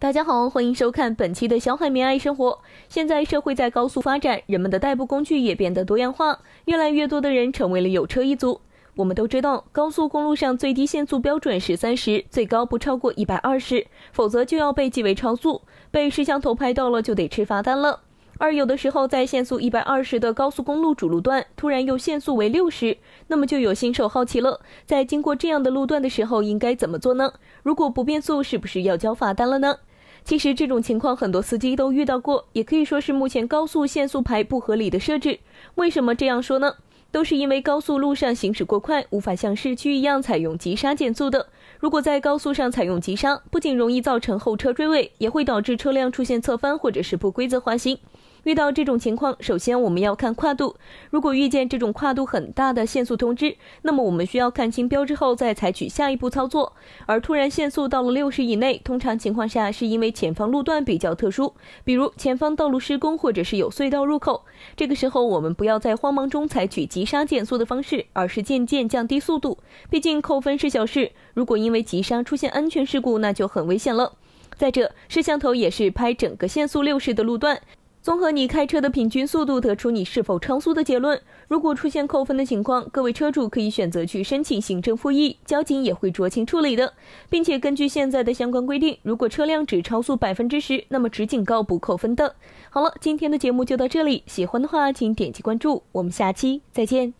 大家好，欢迎收看本期的小海绵爱生活。现在社会在高速发展，人们的代步工具也变得多样化，越来越多的人成为了有车一族。我们都知道，高速公路上最低限速标准是三十，最高不超过一百二十，否则就要被记为超速，被摄像头拍到了就得吃罚单了。而有的时候在限速一百二十的高速公路主路段，突然又限速为六十，那么就有新手好奇了，在经过这样的路段的时候应该怎么做呢？如果不变速，是不是要交罚单了呢？其实这种情况很多司机都遇到过，也可以说是目前高速限速牌不合理的设置。为什么这样说呢？都是因为高速路上行驶过快，无法像市区一样采用急刹减速的。如果在高速上采用急刹，不仅容易造成后车追尾，也会导致车辆出现侧翻或者是不规则滑行。遇到这种情况，首先我们要看跨度。如果遇见这种跨度很大的限速通知，那么我们需要看清标志后再采取下一步操作。而突然限速到了六十以内，通常情况下是因为前方路段比较特殊，比如前方道路施工或者是有隧道入口。这个时候我们不要在慌忙中采取急刹减速的方式，而是渐渐降低速度。毕竟扣分是小事，如果因为急刹出现安全事故，那就很危险了。再者，摄像头也是拍整个限速六十的路段。综合你开车的平均速度，得出你是否超速的结论。如果出现扣分的情况，各位车主可以选择去申请行政复议，交警也会酌情处理的。并且根据现在的相关规定，如果车辆只超速百分之十，那么只警告不扣分的。好了，今天的节目就到这里，喜欢的话请点击关注，我们下期再见。